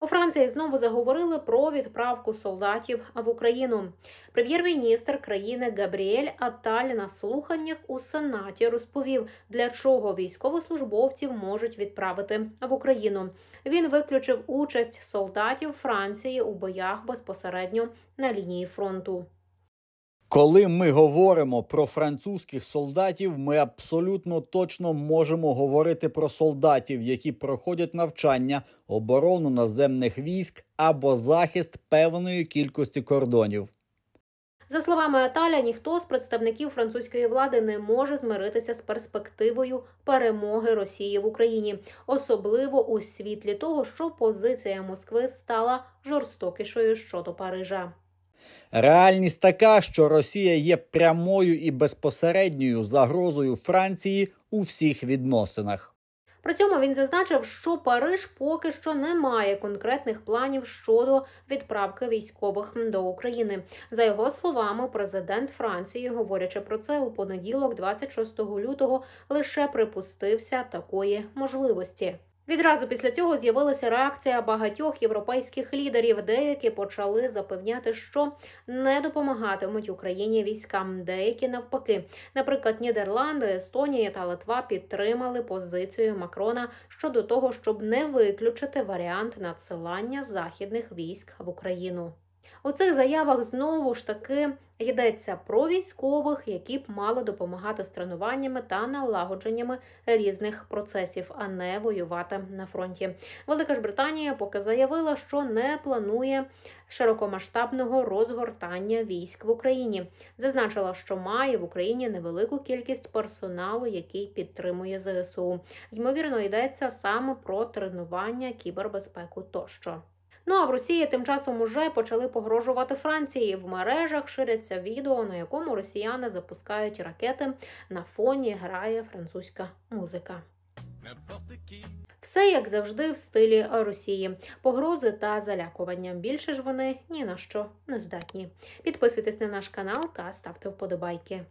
У Франції знову заговорили про відправку солдатів в Україну. Прем'єр-міністр країни Габріель Аталь на слуханнях у сенаті розповів, для чого військовослужбовців можуть відправити в Україну. Він виключив участь солдатів Франції у боях безпосередньо на лінії фронту. Коли ми говоримо про французьких солдатів, ми абсолютно точно можемо говорити про солдатів, які проходять навчання, оборону наземних військ або захист певної кількості кордонів. За словами Аталя, ніхто з представників французької влади не може змиритися з перспективою перемоги Росії в Україні, особливо у світлі того, що позиція Москви стала жорстокішою щодо Парижа. Реальність така, що Росія є прямою і безпосередньою загрозою Франції у всіх відносинах. При цьому він зазначив, що Париж поки що не має конкретних планів щодо відправки військових до України. За його словами, президент Франції, говорячи про це у понеділок, 26 лютого, лише припустився такої можливості. Відразу після цього з'явилася реакція багатьох європейських лідерів. Деякі почали запевняти, що не допомагатимуть Україні військам. Деякі навпаки, наприклад, Нідерланди, Естонія та Литва підтримали позицію Макрона щодо того, щоб не виключити варіант надсилання західних військ в Україну. У цих заявах знову ж таки йдеться про військових, які б мали допомагати з тренуваннями та налагодженнями різних процесів, а не воювати на фронті. Велика ж Британія поки заявила, що не планує широкомасштабного розгортання військ в Україні. Зазначила, що має в Україні невелику кількість персоналу, який підтримує ЗСУ. Ймовірно, йдеться саме про тренування кібербезпеку тощо. Ну а в Росії тим часом уже почали погрожувати Франції. В мережах ширяться відео, на якому росіяни запускають ракети. На фоні грає французька музика. Все як завжди в стилі Росії, погрози та залякування. Більше ж вони ні на що не здатні. Підписуйтесь на наш канал та ставте вподобайки.